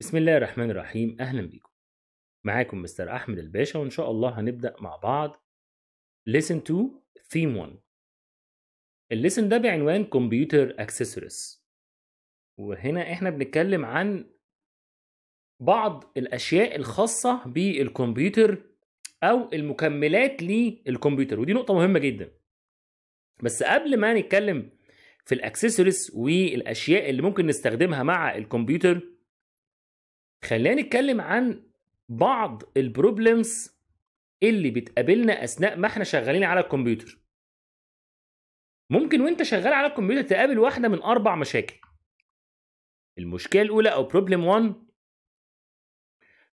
بسم الله الرحمن الرحيم أهلا بيكم معاكم مستر أحمد الباشا وإن شاء الله هنبدأ مع بعض Listen to Theme 1 الليسن ده بعنوان كمبيوتر اكسسوارز وهنا إحنا بنتكلم عن بعض الأشياء الخاصة بالكمبيوتر أو المكملات للكمبيوتر ودي نقطة مهمة جدا بس قبل ما نتكلم في الأكسسوارز والأشياء اللي ممكن نستخدمها مع الكمبيوتر خلينا نتكلم عن بعض البروبلمز اللي بتقابلنا اثناء ما احنا شغالين على الكمبيوتر ممكن وانت شغال على الكمبيوتر تقابل واحده من اربع مشاكل المشكله الاولى او بروبلم 1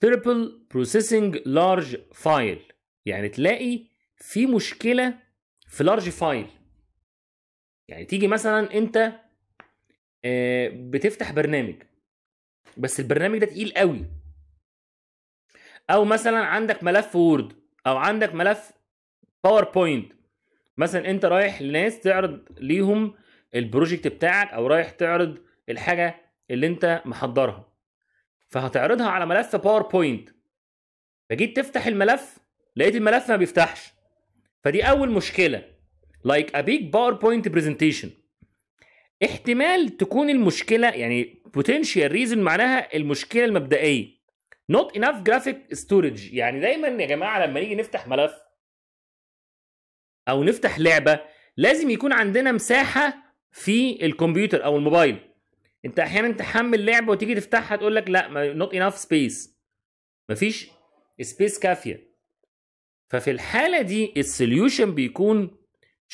تربل بروسيسنج لارج فايل يعني تلاقي في مشكله في لارج فايل يعني تيجي مثلا انت آه، بتفتح برنامج بس البرنامج ده تقيل قوي او مثلا عندك ملف وورد او عندك ملف باوربوينت مثلا انت رايح لناس تعرض ليهم البروجكت بتاعك او رايح تعرض الحاجه اللي انت محضرها فهتعرضها على ملف باوربوينت فجيت تفتح الملف لقيت الملف ما بيفتحش فدي اول مشكله لايك ا بيج باوربوينت برزنتيشن احتمال تكون المشكله يعني بوتنشال ريزن معناها المشكله المبدئيه نوت انف جرافيك ستورج يعني دايما يا جماعه لما نيجي نفتح ملف او نفتح لعبه لازم يكون عندنا مساحه في الكمبيوتر او الموبايل انت احيانا تحمل لعبه وتيجي تفتحها تقول لك لا نوت انف سبيس مفيش سبيس كافيه ففي الحاله دي السوليوشن بيكون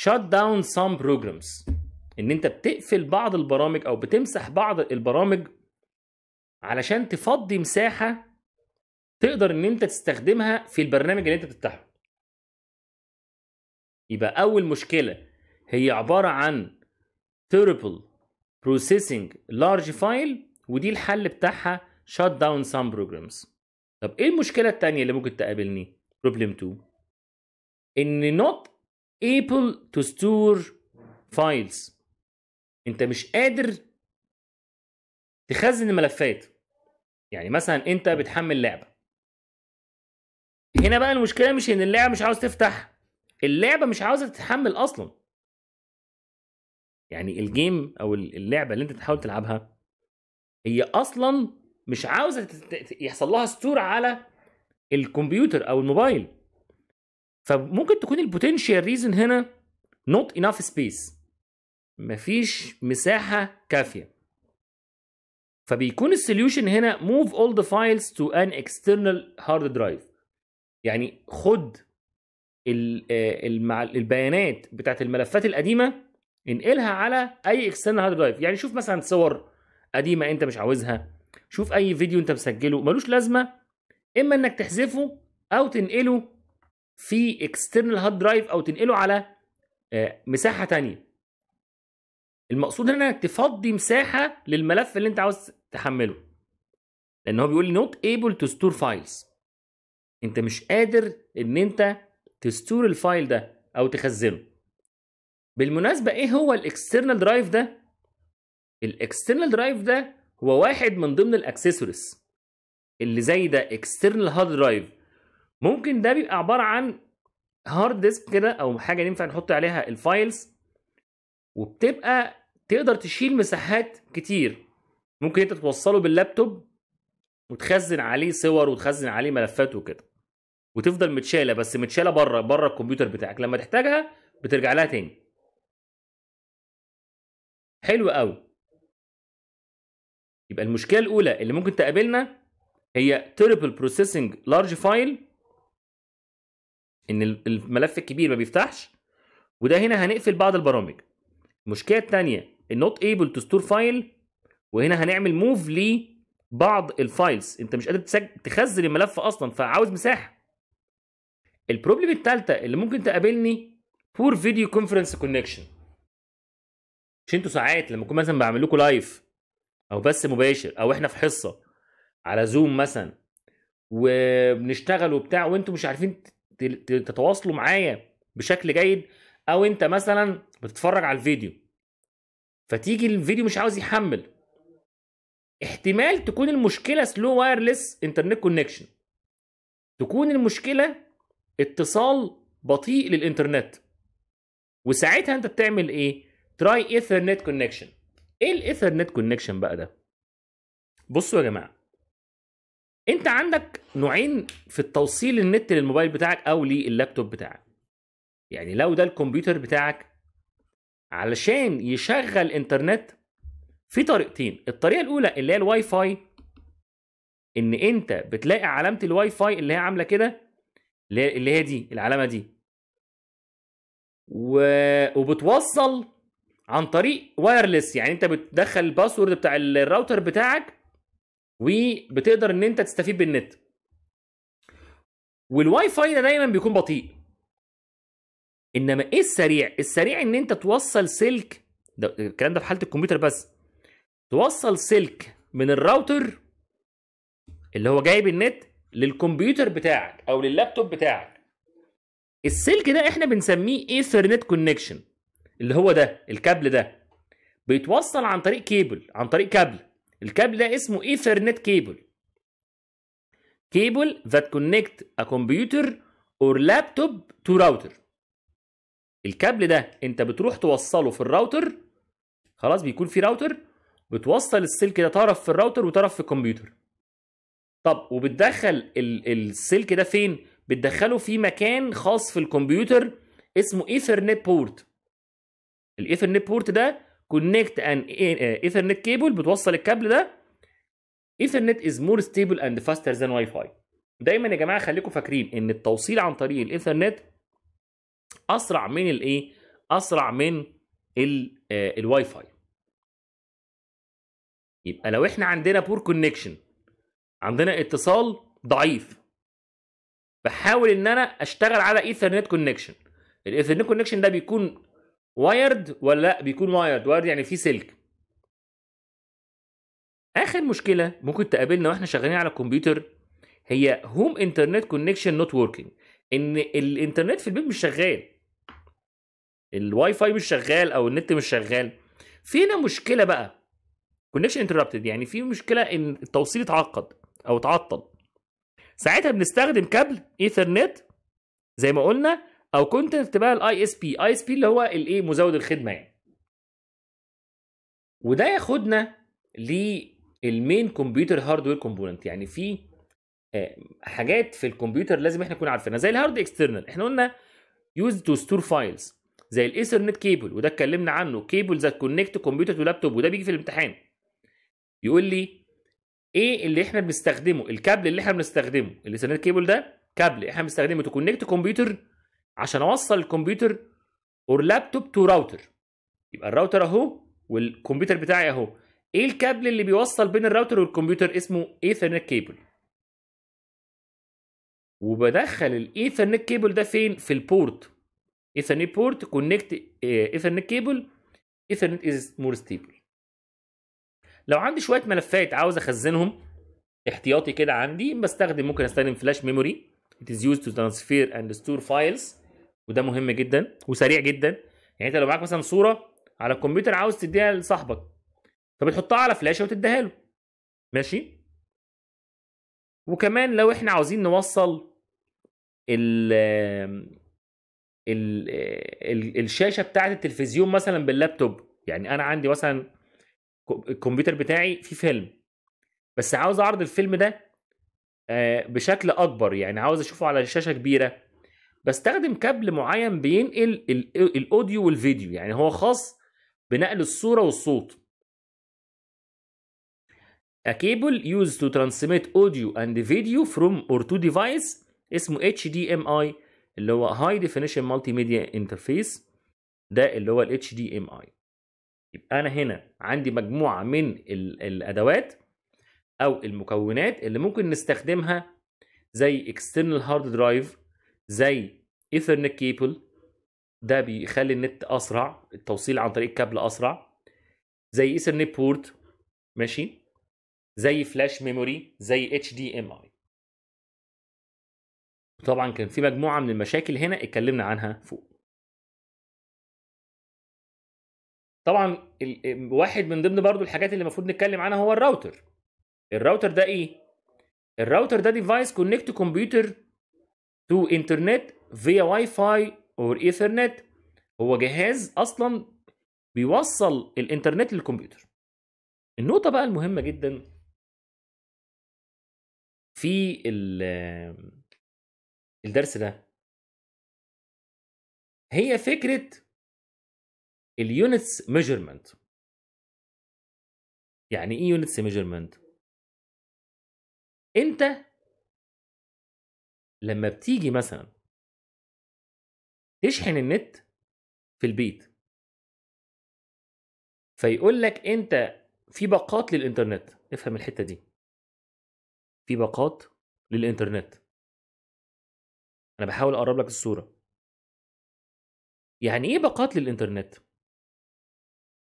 shut داون سام بروجرامز ان انت بتقفل بعض البرامج او بتمسح بعض البرامج علشان تفضي مساحه تقدر ان انت تستخدمها في البرنامج اللي انت بتفتحه يبقى اول مشكله هي عباره عن تيربل بروسيسنج لارج فايل ودي الحل بتاعها شات داون سام بروجرامز طب ايه المشكله الثانيه اللي ممكن تقابلني بروبلم 2 ان not able to store files انت مش قادر تخزن الملفات يعني مثلا انت بتحمل لعبه هنا بقى المشكله مش ان اللعبه مش عاوز تفتح اللعبه مش عاوزه تتحمل اصلا يعني الجيم او اللعبه اللي انت بتحاول تلعبها هي اصلا مش عاوزه يحصل لها ستور على الكمبيوتر او الموبايل فممكن تكون البوتنشال ريزن هنا نوت انف سبيس مفيش مساحه كافيه فبيكون السوليوشن هنا move all the files to an external hard drive يعني خد آه، البيانات بتاعت الملفات القديمه انقلها على اي اكسترنال هارد درايف يعني شوف مثلا صور قديمه انت مش عاوزها شوف اي فيديو انت مسجله ملوش لازمه اما انك تحذفه او تنقله في اكسترنال هارد درايف او تنقله على آه، مساحه تانية المقصود هنا انك تفضي مساحه للملف اللي انت عاوز تحمله لان هو بيقول لي نوت ايبل تو ستور فايلز انت مش قادر ان انت تستور الفايل ده او تخزنه بالمناسبه ايه هو الاكسترنال درايف ده الاكسترنال درايف ده هو واحد من ضمن الاكسسوارز اللي زي ده اكسترنال هارد درايف ممكن ده بيبقى عباره عن هارد ديسك كده او حاجه ينفع نحط عليها الفايلز وبتبقى تقدر تشيل مساحات كتير ممكن انت توصله باللابتوب وتخزن عليه صور وتخزن عليه ملفات وكده وتفضل متشاله بس متشاله بره بره الكمبيوتر بتاعك لما تحتاجها بترجع لها تاني حلو قوي يبقى المشكله الاولى اللي ممكن تقابلنا هي تربل بروسيسنج لارج فايل ان الملف الكبير ما بيفتحش وده هنا هنقفل بعض البرامج المشكله الثانيه not able to store file وهنا هنعمل موف لبعض الفايلز انت مش قادر تخزن الملف اصلا فعاوز مساحه البروبلم الثالثه اللي ممكن تقابلني poor video conference connection مش انتوا ساعات لما اكون مثلا بعمل لكم لايف او بث مباشر او احنا في حصه على زوم مثلا وبنشتغل وبتاع وانتوا مش عارفين تتواصلوا معايا بشكل جيد او انت مثلا بتتفرج على الفيديو فتيجي الفيديو مش عاوز يحمل احتمال تكون المشكله سلو وايرلس انترنت كونكشن تكون المشكله اتصال بطيء للانترنت وساعتها انت بتعمل ايه تراي ايثرنت كونكشن ايه الايثرنت كونكشن بقى ده بصوا يا جماعه انت عندك نوعين في التوصيل النت للموبايل بتاعك او للابتوب بتاعك يعني لو ده الكمبيوتر بتاعك علشان يشغل انترنت في طريقتين الطريقه الاولى اللي هي الواي فاي ان انت بتلاقي علامه الواي فاي اللي هي عامله كده اللي هي دي العلامه دي و... وبتوصل عن طريق وايرلس يعني انت بتدخل الباسورد بتاع الراوتر بتاعك وبتقدر ان انت تستفيد بالنت والواي فاي ده دايما بيكون بطيء انما ايه السريع السريع ان انت توصل سلك ده الكلام ده في حاله الكمبيوتر بس توصل سلك من الراوتر اللي هو جايب النت للكمبيوتر بتاعك او لللابتوب بتاعك السلك ده احنا بنسميه ايثرنت كونكشن اللي هو ده الكابل ده بيتوصل عن طريق كيبل عن طريق كابل الكابل ده اسمه ايثرنت كيبل كيبل ذات كونكت ا كمبيوتر اور لابتوب تو راوتر الكابل ده انت بتروح توصله في الراوتر خلاص بيكون في راوتر بتوصل السلك ده طرف في الراوتر وطرف في الكمبيوتر طب وبتدخل السلك ده فين بتدخله في مكان خاص في الكمبيوتر اسمه ايثرنت بورت الايثرنت بورت ده كونكت ان ايثرنت كيبل بتوصل الكابل ده ايثرنت از مور ستيبل اند فاستر ذان واي فاي دايما يا جماعه خليكم فاكرين ان التوصيل عن طريق الايثرنت اسرع من الايه اسرع من آه، الواي فاي يبقى لو احنا عندنا بور كونكشن عندنا اتصال ضعيف بحاول ان انا اشتغل على ايثرنت كونكشن الايثرنت كونكشن ده بيكون وايرد ولا لا بيكون وايرد وايرد يعني فيه سلك اخر مشكله ممكن تقابلنا واحنا شغالين على الكمبيوتر هي هوم انترنت كونكشن نوت وركينج ان الانترنت في البيت مش شغال الواي فاي مش شغال او النت مش شغال فينا مشكله بقى كونكشن انتربتد يعني في مشكله ان التوصيل اتعقد او اتعطل ساعتها بنستخدم كابل ايثرنت زي ما قلنا او كونتنت بقى الاي اس بي اي اس بي اللي هو الايه مزود الخدمه يعني وده ياخدنا للمين كمبيوتر هاردوير كومبوننت يعني في آه، حاجات في الكمبيوتر لازم احنا نكون عارفينها زي الهارد اكسترنال احنا قلنا يوز تو ستور فايلز زي الايثرنت كيبل وده اتكلمنا عنه كيبل ذات كونكت كمبيوتر تو لابتوب وده بيجي في الامتحان يقول لي ايه اللي احنا بنستخدمه الكابل اللي احنا بنستخدمه الايثرنت كيبل ده كابل احنا بنستخدمه تو كونكت كمبيوتر عشان اوصل الكمبيوتر اور لابتوب تو راوتر يبقى الراوتر اهو والكمبيوتر بتاعي اهو ايه الكابل اللي بيوصل بين الراوتر والكمبيوتر اسمه ايثرنت كيبل وبدخل الايثرنت كيبل ده فين في البورت ايثرنت بورت كونكت ايثرنت كيبل ايثرنت از مور ستيبل لو عندي شويه ملفات عاوز اخزنهم احتياطي كده عندي بستخدم ممكن استخدم فلاش ميموري it is used to transfer and store files وده مهم جدا وسريع جدا يعني انت لو معاك مثلا صوره على الكمبيوتر عاوز تديها لصاحبك فبتحطها على فلاشه وتديها له ماشي وكمان لو احنا عاوزين نوصل ال الشاشه بتاعه التلفزيون مثلا باللابتوب يعني انا عندي مثلا الكمبيوتر بتاعي فيه فيلم بس عاوز اعرض الفيلم ده آه، بشكل اكبر يعني عاوز اشوفه على شاشه كبيره بستخدم كابل معين بينقل الاوديو والفيديو يعني هو خاص بنقل الصوره والصوت A cable used to transmit audio and video from or to device اسمه HDMI اللي هو هاي ديفينيشن مالتي ميديا انترفيس ده اللي هو الاتش دي ام اي يبقى انا هنا عندي مجموعه من الادوات او المكونات اللي ممكن نستخدمها زي اكسترنال هارد درايف زي ايثرنت كيبل ده بيخلي النت اسرع التوصيل عن طريق كابل اسرع زي ايثرنت بورت ماشي زي فلاش ميموري زي اتش دي ام اي وطبعا كان في مجموعه من المشاكل هنا اتكلمنا عنها فوق طبعا واحد من ضمن برضو الحاجات اللي المفروض نتكلم عنها هو الراوتر الراوتر ده ايه الراوتر ده ديفايس كونكت كمبيوتر تو انترنت فيا واي فاي اور ايثرنت هو جهاز اصلا بيوصل الانترنت للكمبيوتر النقطه بقى المهمه جدا في ال الدرس ده هي فكره اليونتس ميجرمنت يعني ايه يونتس ميجرمنت انت لما بتيجي مثلا تشحن النت في البيت فيقول لك انت في باقات للانترنت افهم الحته دي في باقات للانترنت انا بحاول اقرب لك الصوره يعني ايه باقات للانترنت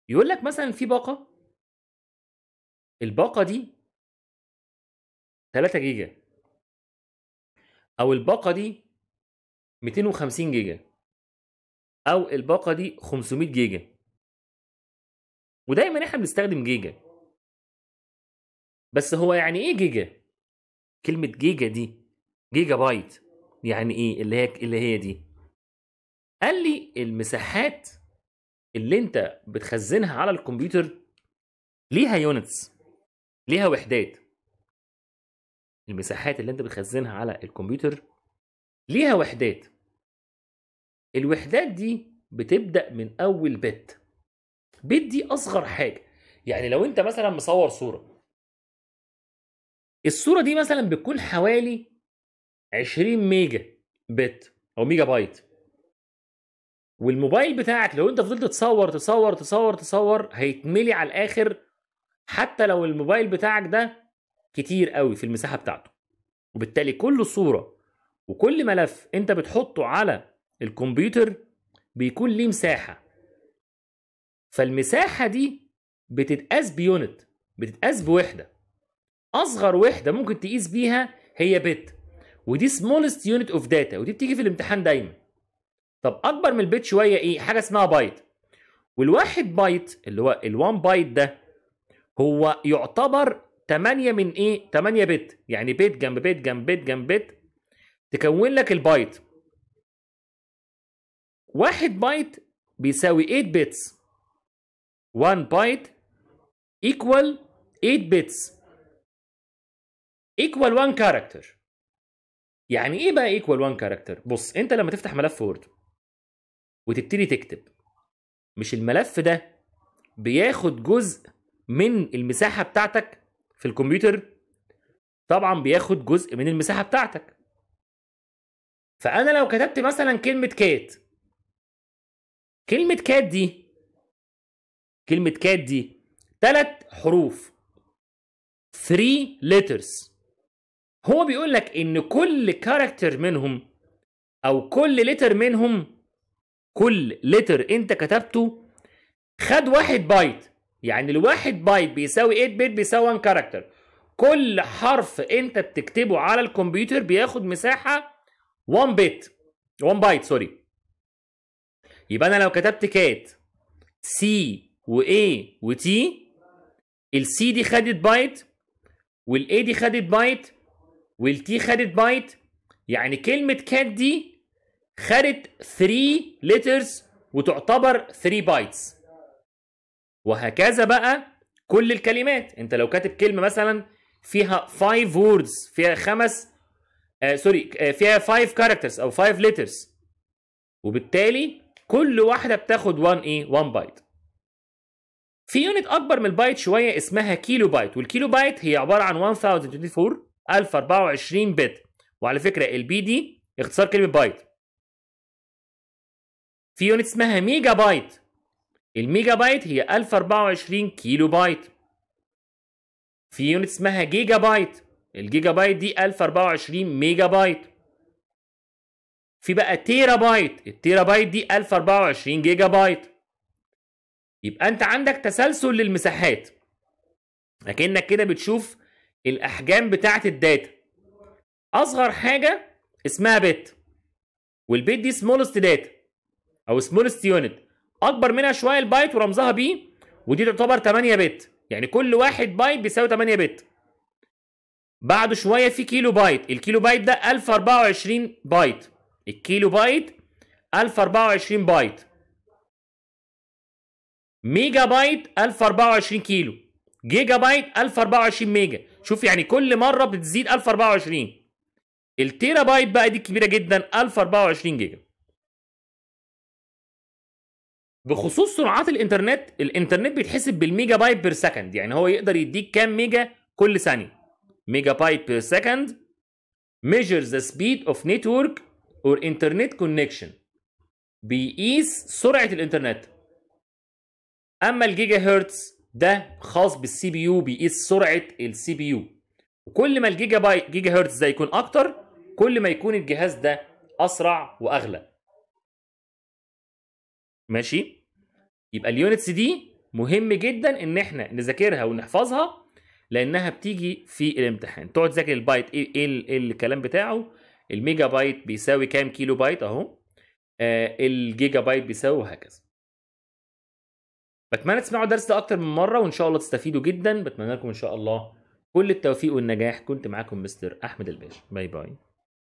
يقول لك مثلا في باقه الباقه دي 3 جيجا او الباقه دي 250 جيجا او الباقه دي 500 جيجا ودايما احنا بنستخدم جيجا بس هو يعني ايه جيجا كلمه جيجا دي جيجا بايت يعني ايه اللي هي اللي هي دي قال لي المساحات اللي انت بتخزنها على الكمبيوتر ليها يونتس ليها وحدات المساحات اللي انت بتخزنها على الكمبيوتر ليها وحدات الوحدات دي بتبدا من اول بت بت دي اصغر حاجه يعني لو انت مثلا مصور صوره الصوره دي مثلا بتكون حوالي 20 ميجا بت او ميجا بايت والموبايل بتاعك لو انت فضلت تصور تصور تصور تصور هيتملي على الاخر حتى لو الموبايل بتاعك ده كتير قوي في المساحه بتاعته وبالتالي كل صوره وكل ملف انت بتحطه على الكمبيوتر بيكون ليه مساحه فالمساحه دي بتتقاس بيونت بتتقاس بوحده اصغر وحده ممكن تقيس بيها هي بت ودي سمولست يونت اوف داتا ودي بتيجي في الامتحان دايما طب اكبر من البيت شويه ايه حاجه اسمها بايت والواحد بايت اللي هو ال1 بايت ده هو يعتبر 8 من ايه 8 بت يعني بيت جنب بيت جنب بيت جنب بيت تكون لك البايت واحد بايت بيساوي 8 بتس 1 بايت ايكوال 8 بتس ايكوال 1 كاركتر يعني ايه بقى ايكوال 1 كاركتر بص انت لما تفتح ملف وورد وتبتدي تكتب مش الملف ده بياخد جزء من المساحه بتاعتك في الكمبيوتر طبعا بياخد جزء من المساحه بتاعتك فانا لو كتبت مثلا كلمه كات كلمه كات دي كلمه كات دي ثلاث حروف 3 letters هو بيقول لك ان كل كاركتر منهم او كل لتر منهم كل لتر انت كتبته خد واحد بايت يعني الواحد بايت بيساوي 8 بيت بيساوي 1 كاركتر كل حرف انت بتكتبه على الكمبيوتر بياخد مساحه 1 بيت 1 بايت سوري يبقى انا لو كتبت كات سي و A و T السي دي خدت بايت والاي دي خدت بايت والتي خدت بايت يعني كلمة كات دي خدت 3 لترز وتعتبر 3 بايتس وهكذا بقى كل الكلمات انت لو كاتب كلمة مثلا فيها 5 words فيها خمس آه سوري آه فيها 5 characters او 5 letters وبالتالي كل واحدة بتاخد 1 ايه 1 بايت في يونت اكبر من البايت شويه اسمها كيلو بايت والكيلو بايت هي عباره عن 1024 1024 بت وعلى فكره البي دي اختصار كلمه بايت في يونت اسمها ميجا بايت الميجا بايت هي 1024 كيلو بايت في يونت اسمها جيجا بايت الجيجا بايت دي 1024 ميجا بايت في بقى تيرا بايت التيرا بايت دي 1024 جيجا بايت يبقى انت عندك تسلسل للمساحات اكنك كده بتشوف الاحجام بتاعه الداتا اصغر حاجه اسمها بت والبيت دي سمولست داتا او سمولست يونت اكبر منها شويه البايت ورمزها بي ودي تعتبر 8 بت يعني كل واحد بايت بيساوي 8 بت بعده شويه في كيلو بايت الكيلو بايت ده 1024 بايت الكيلو بايت 1024 بايت ميجا بايت 1024 كيلو جيجا بايت 1024 ميجا شوف يعني كل مره بتزيد 1024 التيرا بايت بقى دي كبيره جدا 1024 جيجا بخصوص سرعات الانترنت الانترنت بيتحسب بالميجا بايت بير سكند يعني هو يقدر يديك كام ميجا كل ثانيه ميجا بايت بير سكند measures the speed of network or internet connection بيقيس سرعه الانترنت اما الجيجا هرتز ده خاص بالسي بي يو بيقيس سرعه السي بي يو وكل ما الجيجا بايت جيجا هرتز ده يكون اكتر كل ما يكون الجهاز ده اسرع واغلى ماشي يبقى اليونتس دي مهم جدا ان احنا نذاكرها ونحفظها لانها بتيجي في الامتحان تقعد تذاكر البايت إيه-, إيه, ايه الكلام بتاعه الميجا بايت بيساوي كام كيلو بايت اهو آه الجيجا بايت بيساوي وهكذا بتمنى تسمعوا الدرس ده اكتر من مره وان شاء الله تستفيدوا جدا بتمنى لكم ان شاء الله كل التوفيق والنجاح كنت معاكم مستر احمد الباشا باي باي